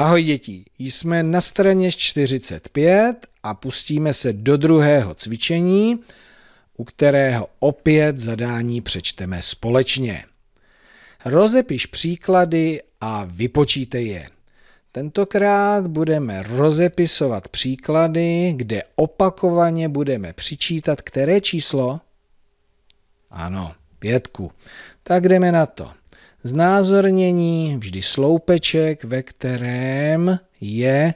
Ahoj děti, jsme na straně 45 a pustíme se do druhého cvičení, u kterého opět zadání přečteme společně. Rozepiš příklady a vypočítej je. Tentokrát budeme rozepisovat příklady, kde opakovaně budeme přičítat které číslo? Ano, pětku. Tak jdeme na to znázornění, vždy sloupeček, ve kterém je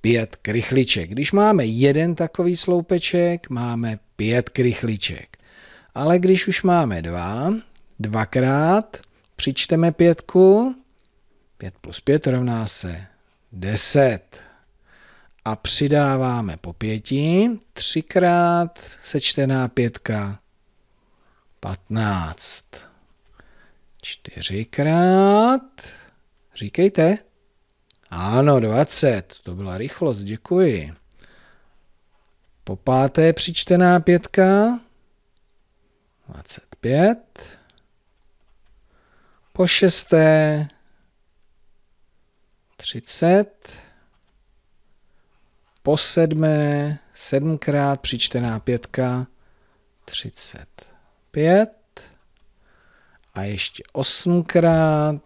pět krychliček. Když máme jeden takový sloupeček, máme pět krychliček. Ale když už máme dva, dvakrát přičteme pětku, pět plus pět rovná se deset, A přidáváme po pěti, třikrát sečtená pětka, patnáct. Čtyřikrát. Říkejte. Ano, 20. To byla rychlost, děkuji. Po páté přičtená pětka. 25. Po šesté. 30. Po sedmé. Sedmkrát přičtená pětka. 35 a ještě 8x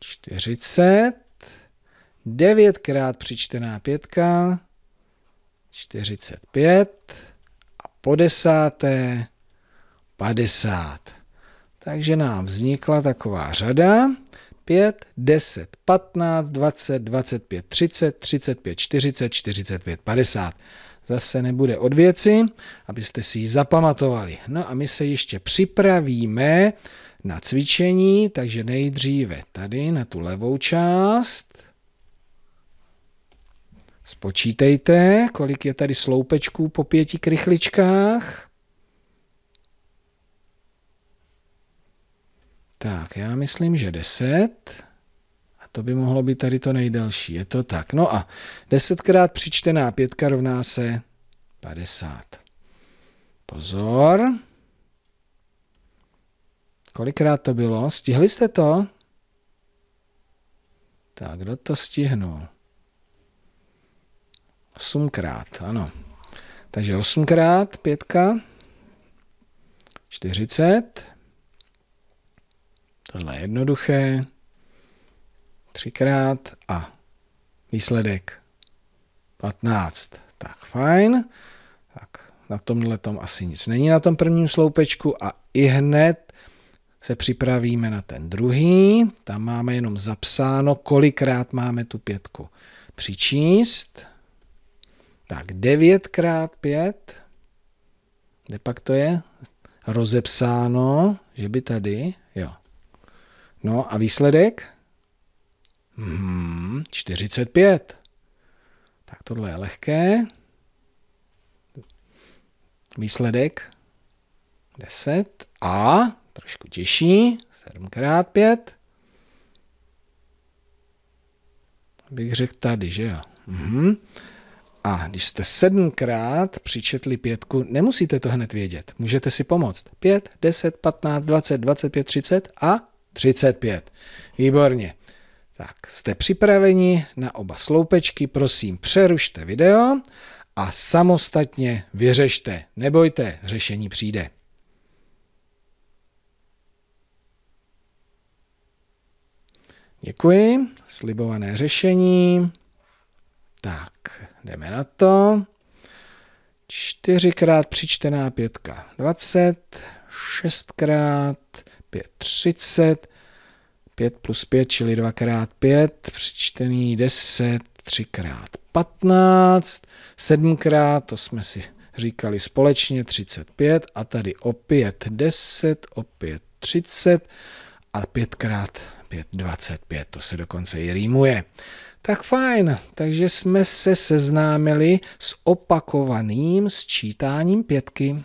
40, 9x přičtená pětka, 45 a po desáté 50. Takže nám vznikla taková řada, 5, 10, 15, 20, 25, 30, 35, 40, 45, 50. Zase nebude od věci, abyste si ji zapamatovali. No a my se ještě připravíme na cvičení, takže nejdříve tady na tu levou část. Spočítejte, kolik je tady sloupečků po pěti krychličkách. Tak, já myslím, že 10. A to by mohlo být tady to nejdelší. Je to tak. No a 10 krát přičtená pětka rovná se 50. Pozor. Kolikrát to bylo? Stihli jste to? Tak, kdo to stihnul? Osmkrát, ano. Takže osmkrát, pětka, čtyřicet, Tohle je jednoduché. Třikrát a výsledek 15. Tak fajn. Tak na tomhle tom asi nic není na tom prvním sloupečku a i hned se připravíme na ten druhý. Tam máme jenom zapsáno, kolikrát máme tu pětku přičíst. Tak 9 x 5. Kde pak to je? Rozepsáno, že by tady, jo, No a výsledek? Hmm, 45. Tak tohle je lehké. Výsledek 10 a trošku těžší, 7x5. Bych řekl tady, že jo. Mm-hmm. A když jste sedmkrát přičetli pětku, nemusíte to hned vědět. Můžete si pomoct. 5, 10, 15, 20, 25, 30 a 35. Výborně. Tak, jste připraveni na oba sloupečky, prosím přerušte video a samostatně vyřešte. Nebojte, řešení přijde. Děkuji, slibované řešení. Tak, jdeme na to. 4 krát přičtená pětka 20, 6 krát 5, 30. 5 plus 5, čili 2 krát 5, přičtený 10, 3 krát 15, 7 krát, to jsme si říkali společně, 35 a tady opět 10, opět 30 a 5 krát 5, 25, to se dokonce i rýmuje. Tak fajn, takže jsme se seznámili s opakovaným sčítáním pětky.